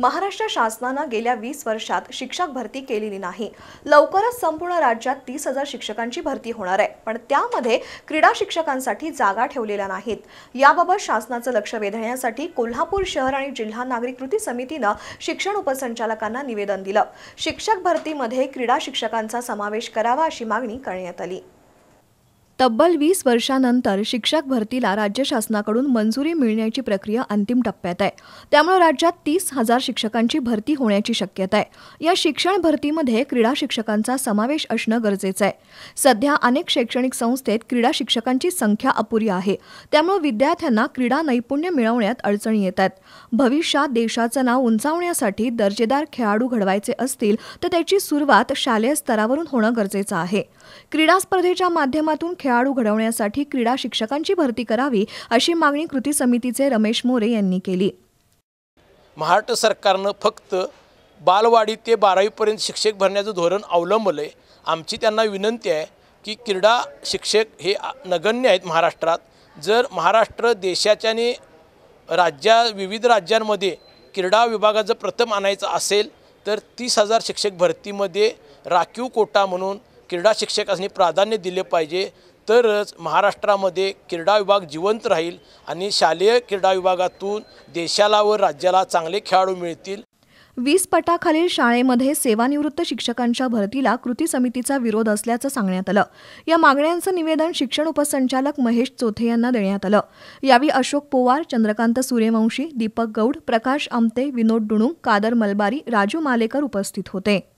महाराष्ट्र शासनानं गेल्या वीस वर्षात शिक्षक भरती केलेली नाही लवकरच संपूर्ण राज्यात तीस हजार शिक्षकांची भरती होणार आहे पण त्यामध्ये क्रीडा शिक्षकांसाठी जागा ठेवलेल्या नाहीत याबाबत शासनाचं लक्ष वेधण्यासाठी कोल्हापूर शहर आणि जिल्हा नागरिक कृती समितीनं शिक्षण उपसंचालकांना निवेदन दिलं शिक्षक भरतीमध्ये क्रीडा शिक्षकांचा समावेश करावा अशी मागणी करण्यात आली तब्बल वीस वर्षानंतर शिक्षक भरतीला राज्य शासनाकडून मंजुरी मिळण्याची प्रक्रिया अंतिम टप्प्यात आहे त्यामुळे राज्यात तीस हजार शिक्षकांची भरती होण्याची शक्यता आहे या शिक्षण भरतीमध्ये क्रीडा शिक्षकांचा समावेश असणं गरजेचं आहे सध्या अनेक शैक्षणिक संस्थेत क्रीडा शिक्षकांची संख्या अपुरी आहे त्यामुळे विद्यार्थ्यांना क्रीडा नैपुण्य मिळवण्यात अडचणी येतात भविष्यात देशाचं नाव उंचावण्यासाठी दर्जेदार खेळाडू घडवायचे असतील तर त्याची सुरुवात शालेय स्तरावरून होणं गरजेचं आहे क्रीडा स्पर्धेच्या माध्यमातून खेळाडू घडवण्यासाठी क्रीडा शिक्षकांची भरती करावी अशी मागणी कृती समितीचे रमेश मोरे यांनी केली महाराष्ट्र सरकारनं फक्त बालवाडी ते बारावीपर्यंत शिक्षक भरण्याचं धोरण अवलंबलं आहे आमची त्यांना विनंती आहे की क्रीडा शिक्षक हे नगण्य आहेत महाराष्ट्रात जर महाराष्ट्र देशाच्या आणि राज्या विविध राज्यांमध्ये क्रीडा विभागाचं प्रथम आणायचं असेल तर तीस हजार शिक्षक भरतीमध्ये राखीव कोटा म्हणून क्रीडा शिक्षकांनी प्राधान्य दिले पाहिजे तरच महाराष्ट्रामध्ये क्रीडा विभाग जिवंत राहील आणि शालेय क्रीडा विभागातून देशाला व राज्याला चांगले खेळाडू मिळतील वीस पटाखालील शाळेमध्ये सेवानिवृत्त शिक्षकांच्या भरतीला कृती समितीचा विरोध असल्याचं सांगण्यात आलं या मागण्यांचं निवेदन शिक्षण उपसंचालक महेश चोथे यांना देण्यात आलं यावेळी अशोक पोवार चंद्रकांत सूर्यवंशी दीपक गौड प्रकाश आमते विनोद डुणू कादर मलबारी राजू मालेकर उपस्थित होते